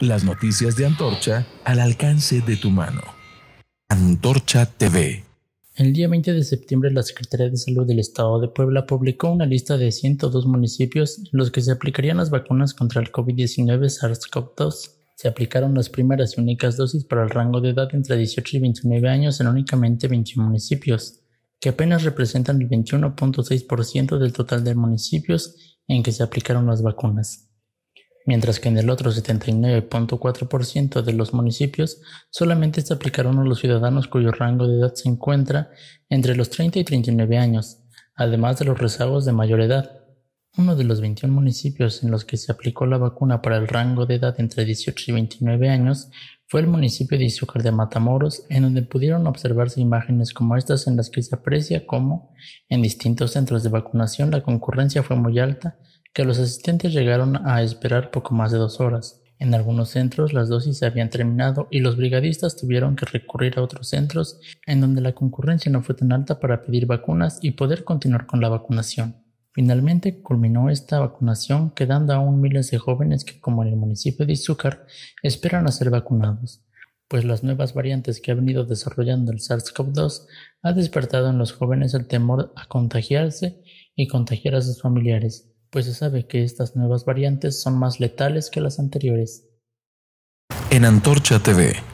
Las noticias de Antorcha al alcance de tu mano. Antorcha TV. El día 20 de septiembre la Secretaría de Salud del Estado de Puebla publicó una lista de 102 municipios en los que se aplicarían las vacunas contra el COVID-19 SARS-CoV-2. Se aplicaron las primeras y únicas dosis para el rango de edad entre 18 y 29 años en únicamente 20 municipios, que apenas representan el 21.6% del total de municipios en que se aplicaron las vacunas mientras que en el otro 79.4% de los municipios solamente se aplicaron a los ciudadanos cuyo rango de edad se encuentra entre los 30 y 39 años, además de los rezagos de mayor edad uno de los 21 municipios en los que se aplicó la vacuna para el rango de edad entre 18 y 29 años fue el municipio de Izúcar de Matamoros, en donde pudieron observarse imágenes como estas en las que se aprecia cómo, en distintos centros de vacunación, la concurrencia fue muy alta, que los asistentes llegaron a esperar poco más de dos horas. En algunos centros las dosis se habían terminado y los brigadistas tuvieron que recurrir a otros centros en donde la concurrencia no fue tan alta para pedir vacunas y poder continuar con la vacunación. Finalmente culminó esta vacunación quedando aún miles de jóvenes que, como en el municipio de Izúcar, esperan a ser vacunados, pues las nuevas variantes que ha venido desarrollando el SARS-CoV-2 ha despertado en los jóvenes el temor a contagiarse y contagiar a sus familiares, pues se sabe que estas nuevas variantes son más letales que las anteriores. En Antorcha TV